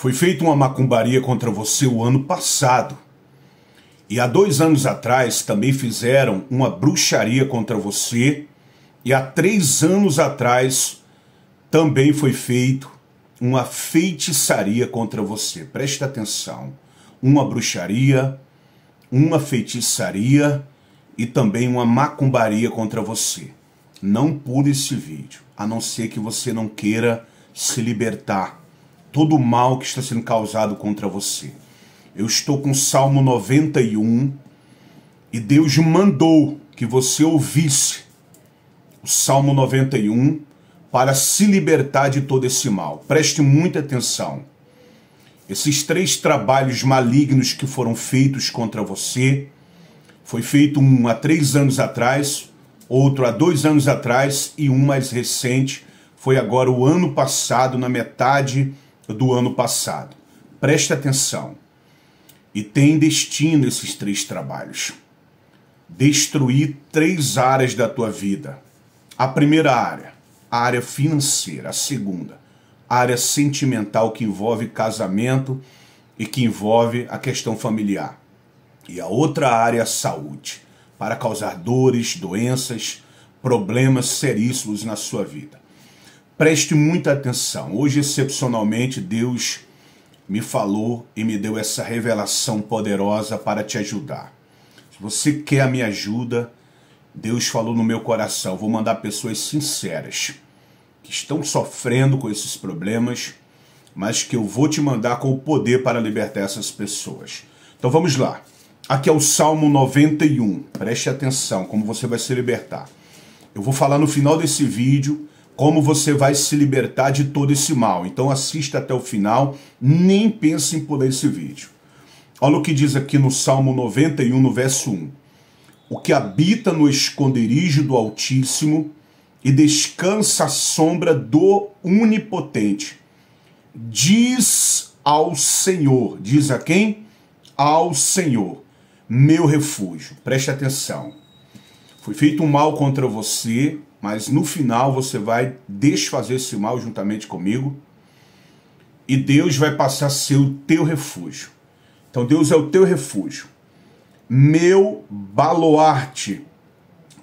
Foi feita uma macumbaria contra você o ano passado. E há dois anos atrás também fizeram uma bruxaria contra você. E há três anos atrás também foi feito uma feitiçaria contra você. Preste atenção. Uma bruxaria, uma feitiçaria e também uma macumbaria contra você. Não pule esse vídeo, a não ser que você não queira se libertar todo o mal que está sendo causado contra você. Eu estou com o Salmo 91 e Deus mandou que você ouvisse o Salmo 91 para se libertar de todo esse mal. Preste muita atenção. Esses três trabalhos malignos que foram feitos contra você, foi feito um há três anos atrás, outro há dois anos atrás e um mais recente, foi agora o ano passado, na metade do ano passado. Preste atenção. E tem destino esses três trabalhos. Destruir três áreas da tua vida. A primeira área, a área financeira. A segunda, a área sentimental que envolve casamento e que envolve a questão familiar. E a outra área, a saúde, para causar dores, doenças, problemas seríssimos na sua vida. Preste muita atenção. Hoje, excepcionalmente, Deus me falou e me deu essa revelação poderosa para te ajudar. Se você quer a minha ajuda, Deus falou no meu coração: vou mandar pessoas sinceras que estão sofrendo com esses problemas, mas que eu vou te mandar com o poder para libertar essas pessoas. Então vamos lá. Aqui é o Salmo 91. Preste atenção como você vai se libertar. Eu vou falar no final desse vídeo como você vai se libertar de todo esse mal. Então assista até o final, nem pense em pular esse vídeo. Olha o que diz aqui no Salmo 91, no verso 1. O que habita no esconderijo do Altíssimo e descansa à sombra do Onipotente. Diz ao Senhor, diz a quem? Ao Senhor, meu refúgio. Preste atenção. Foi feito um mal contra você, mas no final você vai desfazer esse mal juntamente comigo e Deus vai passar a ser o teu refúgio. Então Deus é o teu refúgio, meu baluarte,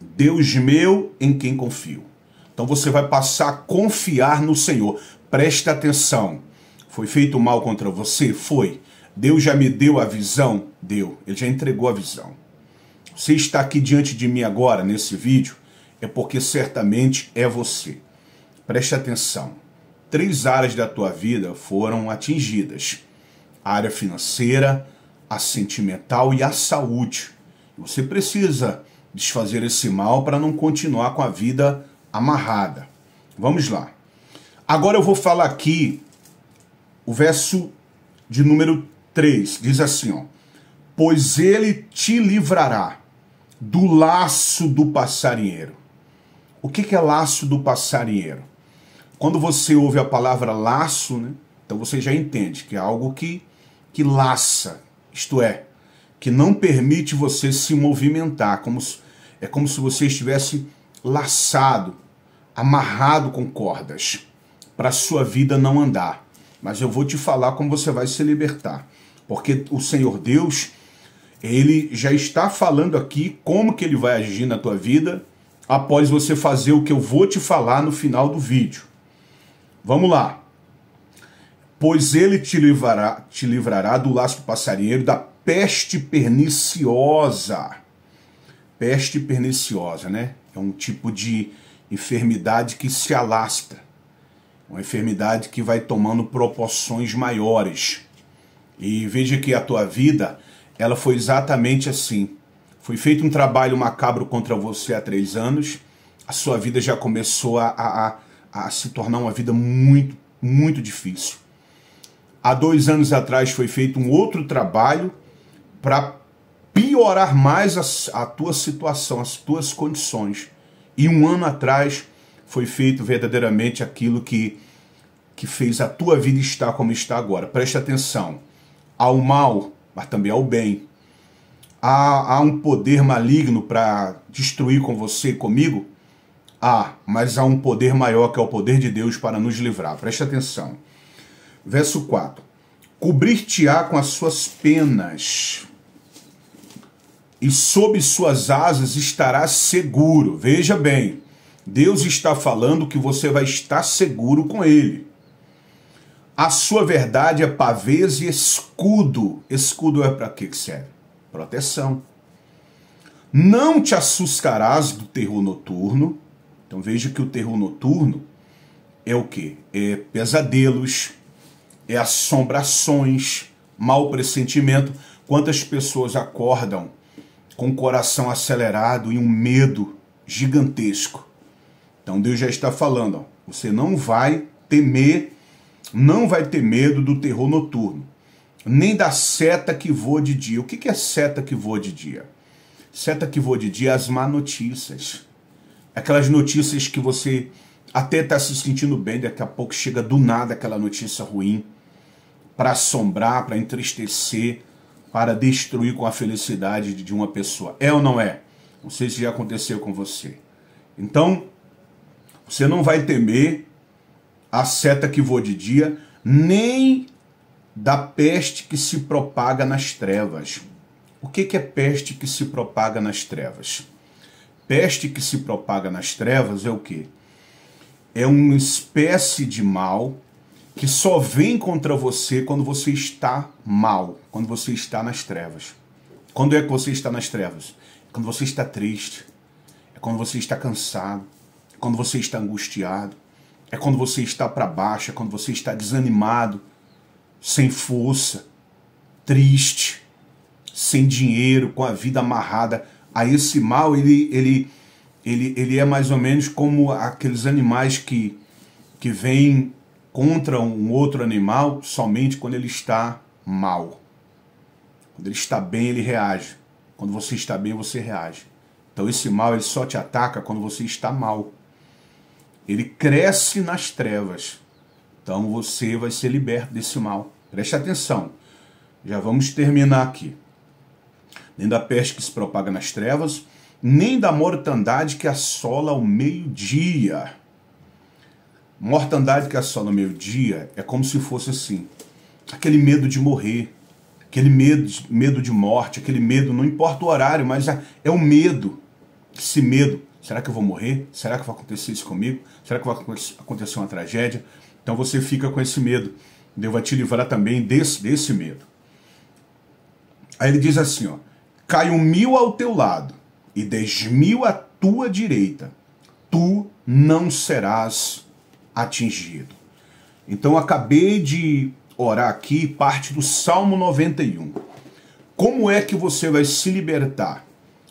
Deus meu em quem confio. Então você vai passar a confiar no Senhor. Presta atenção. Foi feito mal contra você? Foi. Deus já me deu a visão? Deu. Ele já entregou a visão. Você está aqui diante de mim agora, nesse vídeo, é porque certamente é você. Preste atenção. Três áreas da tua vida foram atingidas: a área financeira, a sentimental e a saúde. Você precisa desfazer esse mal para não continuar com a vida amarrada. Vamos lá. Agora eu vou falar aqui o verso de número 3, diz assim, ó: Pois ele te livrará do laço do passarinheiro o que, é laço do passarinheiro? Quando você ouve a palavra laço, né, então você já entende que é algo que, que laça, isto é, que não permite você se movimentar, como se, é como se você estivesse laçado, amarrado com cordas, para sua vida não andar. Mas eu vou te falar como você vai se libertar, porque o Senhor Deus, ele já está falando aqui como que ele vai agir na tua vida, após você fazer o que eu vou te falar no final do vídeo. Vamos lá. Pois ele te livrará, te livrará do laço do passarinheiro, da peste perniciosa. Peste perniciosa, né? É um tipo de enfermidade que se alastra. Uma enfermidade que vai tomando proporções maiores. E veja que a tua vida, ela foi exatamente assim foi feito um trabalho macabro contra você há três anos. A sua vida já começou a, a, a, a se tornar uma vida muito, muito difícil. Há dois anos atrás foi feito um outro trabalho para piorar mais a, a tua situação, as tuas condições. E um ano atrás foi feito verdadeiramente aquilo que, que fez a tua vida estar como está agora. Preste atenção ao mal, mas também ao bem há, há um poder maligno para destruir com você e comigo? Há, mas há um poder maior que é o poder de Deus para nos livrar. Preste atenção. Verso 4. Cobrir-te-á com as suas penas, e sob suas asas estarás seguro. Veja bem, Deus está falando que você vai estar seguro com Ele. A sua verdade é pavês e escudo. Escudo é para que serve? proteção. Não te assustarás do terror noturno. Então veja que o terror noturno é o que? É pesadelos, é assombrações, mau pressentimento. Quantas pessoas acordam com o coração acelerado e um medo gigantesco? Então Deus já está falando, ó, você não vai temer, não vai ter medo do terror noturno nem da seta que voa de dia. O que, é seta que voa de dia? Seta que voa de dia é as má notícias. Aquelas notícias que você até está se sentindo bem, daqui a pouco chega do nada aquela notícia ruim para assombrar, para entristecer, para destruir com a felicidade de uma pessoa. É ou não é? Não sei se já aconteceu com você. Então, você não vai temer a seta que voa de dia, nem da peste que se propaga nas trevas. O que, que é peste que se propaga nas trevas? Peste que se propaga nas trevas é o que? É uma espécie de mal que só vem contra você quando você está mal, quando você está nas trevas. Quando é que você está nas trevas? É quando você está triste, é quando você está cansado, é quando você está angustiado, é quando você está para baixo, é quando você está desanimado, sem força, triste, sem dinheiro, com a vida amarrada a esse mal, ele, ele, ele, ele é mais ou menos como aqueles animais que, que vêm contra um outro animal somente quando ele está mal. Quando ele está bem, ele reage. Quando você está bem, você reage. Então esse mal ele só te ataca quando você está mal. Ele cresce nas trevas. Então você vai ser liberto desse mal. Preste atenção, já vamos terminar aqui. Nem da peste que se propaga nas trevas, nem da mortandade que assola ao meio-dia. Mortandade que assola ao meio-dia é como se fosse assim: aquele medo de morrer, aquele medo, medo de morte, aquele medo, não importa o horário, mas é, é o medo. Esse medo, será que eu vou morrer? Será que vai acontecer isso comigo? Será que vai acontecer uma tragédia? Então você fica com esse medo. Deus vai te livrar também desse, desse medo. Aí ele diz assim: ó, um mil ao teu lado e dez mil à tua direita, tu não serás atingido. Então acabei de orar aqui parte do Salmo 91. Como é que você vai se libertar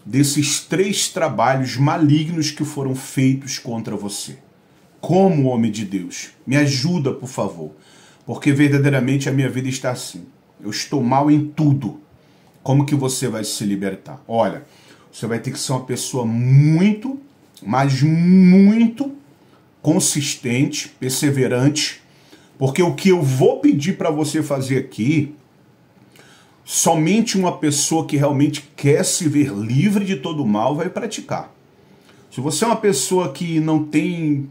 desses três trabalhos malignos que foram feitos contra você? Como, homem de Deus? Me ajuda, por favor. Porque verdadeiramente a minha vida está assim. Eu estou mal em tudo. Como que você vai se libertar? Olha, você vai ter que ser uma pessoa muito, mas muito consistente, perseverante, porque o que eu vou pedir para você fazer aqui, somente uma pessoa que realmente quer se ver livre de todo mal vai praticar. Se você é uma pessoa que não tem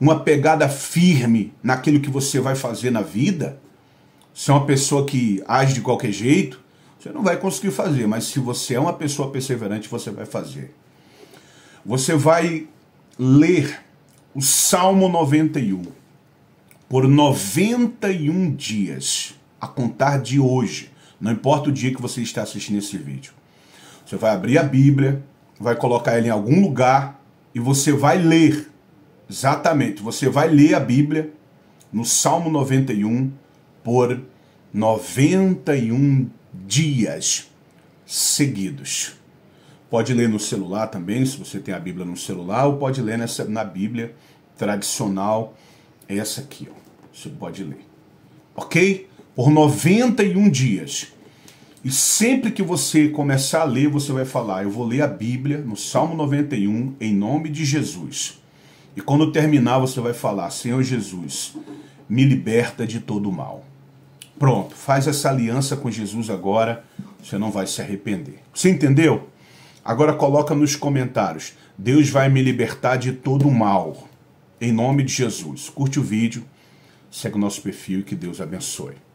uma pegada firme naquilo que você vai fazer na vida, se é uma pessoa que age de qualquer jeito, você não vai conseguir fazer, mas se você é uma pessoa perseverante, você vai fazer. Você vai ler o Salmo 91 por 91 dias, a contar de hoje, não importa o dia que você está assistindo esse vídeo. Você vai abrir a Bíblia, vai colocar ela em algum lugar e você vai ler Exatamente. Você vai ler a Bíblia no Salmo 91 por 91 dias seguidos. Pode ler no celular também, se você tem a Bíblia no celular, ou pode ler nessa, na Bíblia tradicional, essa aqui, ó. Você pode ler. Ok? Por 91 dias. E sempre que você começar a ler, você vai falar: Eu vou ler a Bíblia no Salmo 91, em nome de Jesus. E quando terminar, você vai falar: Senhor Jesus, me liberta de todo o mal. Pronto, faz essa aliança com Jesus agora, você não vai se arrepender. Você entendeu? Agora coloca nos comentários: Deus vai me libertar de todo o mal. Em nome de Jesus. Curte o vídeo, segue o nosso perfil e que Deus abençoe.